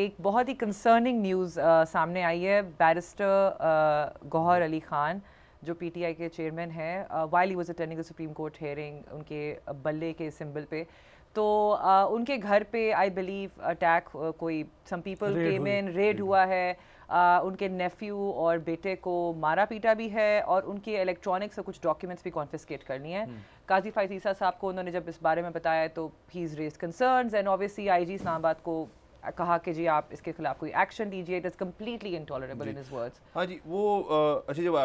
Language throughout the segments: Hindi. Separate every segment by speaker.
Speaker 1: एक बहुत ही कंसर्निंग न्यूज़ uh, सामने आई है बैरिस्टर गौहर अली ख़ान जो पीटीआई के चेयरमैन हैं while he was attending supreme court hearing उनके बल्ले के सिंबल पे तो uh, उनके घर पे आई बिलीव अटैक कोई some people came in red हुआ है uh, उनके नेफ्यू और बेटे को मारा पीटा भी है और उनके इलेक्ट्रॉनिक्स और कुछ डॉक्यूमेंट्स भी कॉन्फिस्केट करनी है हम्म। काजी फाइजीसा साहब को उन्होंने जब इस बारे में बताया तो ही is raise concern and obviously I G को कहा कि जी आप इसके खिलाफ कोई एक्शन लीजिए it is completely intolerable in his words
Speaker 2: हाँ जी वो अच्छा जब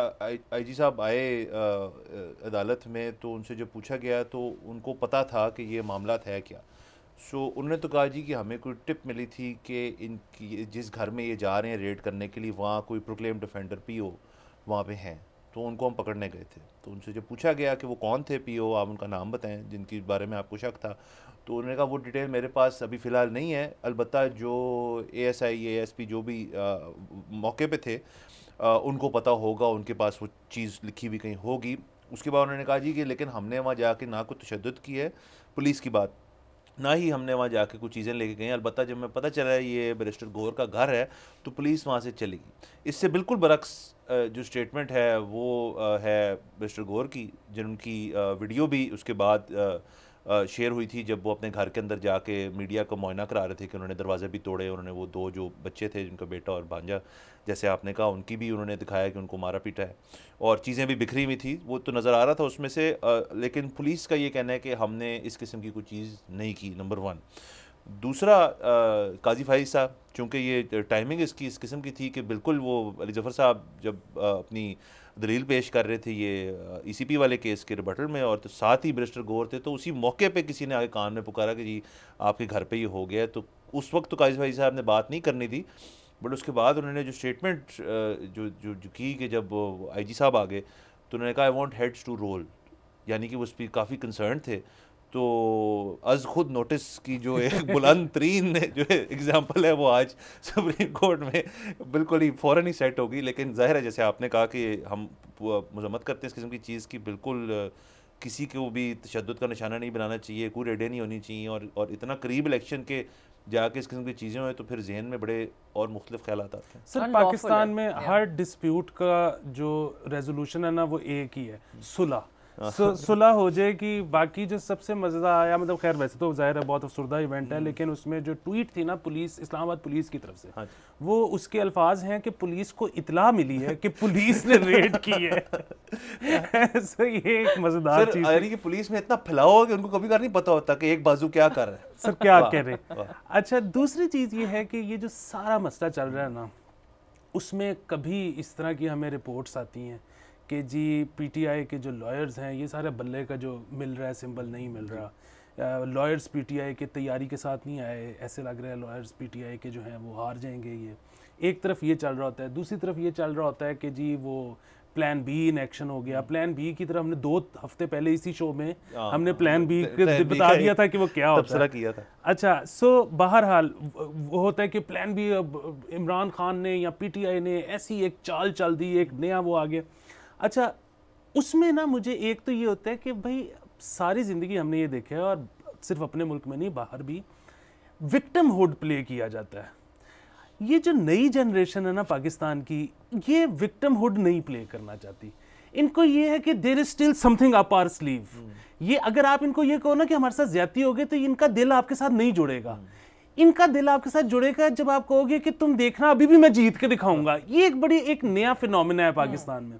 Speaker 2: आई जी साहब आए अदालत में तो उनसे जब पूछा गया तो उनको पता था कि ये मामला है क्या सो so, उन्होंने तो कहा जी कि हमें कोई टिप मिली थी कि इनकी जिस घर में ये जा रहे हैं रेड करने के लिए वहाँ कोई प्रोक्लेम डिफेंडर पी हो वहाँ पे हैं तो उनको हम पकड़ने गए थे तो उनसे जब पूछा गया कि वो कौन थे पीओ आप उनका नाम बताएं जिनके बारे में आपको शक था तो उन्होंने कहा वो डिटेल मेरे पास अभी फ़िलहाल नहीं है अलबत् जो A S I A S P जो भी आ, मौके पे थे आ, उनको पता होगा उनके पास वो चीज़ लिखी हुई कहीं होगी उसके बाद उन्होंने कहा जी कि लेकिन हमने वहाँ जाके ना कोई तशद की है पुलिस की बात ना ही हमने वहाँ जाके कुछ चीज़ें लेके गई अलबत् जब मैं पता चला ये बैरिस्टर गौर का घर है तो पुलिस वहाँ से चलेगी इससे बिल्कुल बरक्स जो स्टेटमेंट है वो है मिस्टर गौर की जिनकी वीडियो भी उसके बाद शेयर हुई थी जब वो अपने घर के अंदर जाके मीडिया का मुआयना करा रहे थे कि उन्होंने दरवाज़े भी तोड़े उन्होंने वो दो जो बच्चे थे जिनका बेटा और भांजा जैसे आपने कहा उनकी भी उन्होंने दिखाया कि उनको मारा पीटा है और चीज़ें भी बिखरी हुई थी वो तो नज़र आ रहा था उसमें से लेकिन पुलिस का ये कहना है कि हमने इस किस्म की कोई चीज़ नहीं की नंबर वन दूसरा आ, काजी फाइज साहब चूँकि ये टाइमिंग इसकी इस किस्म की थी कि बिल्कुल वो अली जफ़र साहब जब आ, अपनी दलील पेश कर रहे थे ये ईसीपी e वाले केस के रिबटल में और तो साथ ही ब्रिस्टर गोर थे तो उसी मौके पे किसी ने आगे कान में पुकारा कि जी आपके घर पे ये हो गया तो उस वक्त तो काजी भाई साहब ने बात नहीं करनी थी बट उसके बाद उन्होंने जो स्टेटमेंट जो जो, जो की कि जब आई जी साहब आ गए तो उन्होंने कहा I want heads to roll यानी कि वो उस पर काफ़ी कंसर्न थे तो अज खुद नोटिस की जो एक बुलंद तरीन जो एग्ज़ाम्पल है वो आज सुप्रीम कोर्ट में बिल्कुल ही फ़ौर ही सेट होगी लेकिन जाहिर है जैसे आपने कहा कि हम मजम्मत करते हैं इस किस्म की चीज़ की बिल्कुल किसी को भी तशद का निशाना नहीं बनाना चाहिए कोई रेडे नहीं होनी चाहिए और और इतना करीब इलेक्शन के जाके इस किस्म की चीज़ें हैं तो फिर जहन में बड़े और मुख्तफ ख्याल आते हैं सर
Speaker 3: पाकिस्तान में हर डिस्प्यूट का जो रेजोल्यूशन है ना वो एक ही है सुलह सुलह हो जाए कि बाकी जो सबसे मज़ेदार आया मतलब खैर वैसे तो जाहिर है बहुत अफसरदा इवेंट है हम्म। लेकिन उसमें जो ट्वीट थी ना पुलिस इस्लामाबाद पुलिस की तरफ से हाँ वो उसके अल्फाज हैं कि पुलिस को इतला मिली है कि पुलिस ने रेड की है सो ये एक मज़ेदार चीज़ है कि पुलिस में इतना फैलाव कि उनको कभी
Speaker 2: कभी नहीं पता होता कि एक बाजू क्या कर रहा है सर क्या कह रहे
Speaker 3: अच्छा दूसरी चीज़ ये है कि ये जो सारा मसला चल रहा है ना उसमें कभी इस तरह की हमें रिपोर्ट्स आती हैं कि जी पीटीआई के जो लॉयर्स हैं ये सारे बल्ले का जो मिल रहा है सिंबल नहीं मिल रहा लॉयर्स पीटीआई के तैयारी के साथ नहीं आए ऐसे लग रहा है लॉयर्स पीटीआई के जो हैं वो हार जाएंगे ये एक तरफ ये चल रहा होता है दूसरी तरफ ये चल रहा होता है कि जी वो प्लान बी इन एक्शन हो गया प्लान बी की तरफ हमने दो हफ्ते पहले इसी शो में आ, हाँ, हमने प्लान हाँ, बी बता दिया था कि वो क्या होता है किया था अच्छा सो बहरहाल वो होता है कि प्लान बी अब इमरान खान ने या पीटीआई ने ऐसी एक चाल चल दी एक नया वो आ गया अच्छा उसमें ना मुझे एक तो ये होता है कि भाई सारी ज़िंदगी हमने ये देखा है और सिर्फ अपने मुल्क में नहीं बाहर भी विक्टम होड प्ले किया जाता है ये जो नई जनरेशन है ना पाकिस्तान की ये विक्टम हुड नहीं प्ले करना चाहती इनको ये है कि there is still something up our sleeve ये अगर आप इनको ये कहो ना कि हमारे साथ ज्यादा हो गए तो इनका दिल आपके साथ नहीं जुड़ेगा इनका दिल आपके साथ जुड़ेगा जब आप कहोगे कि तुम देखना अभी भी मैं जीत के दिखाऊंगा ये एक बड़ी एक नया फिनोमिना है पाकिस्तान में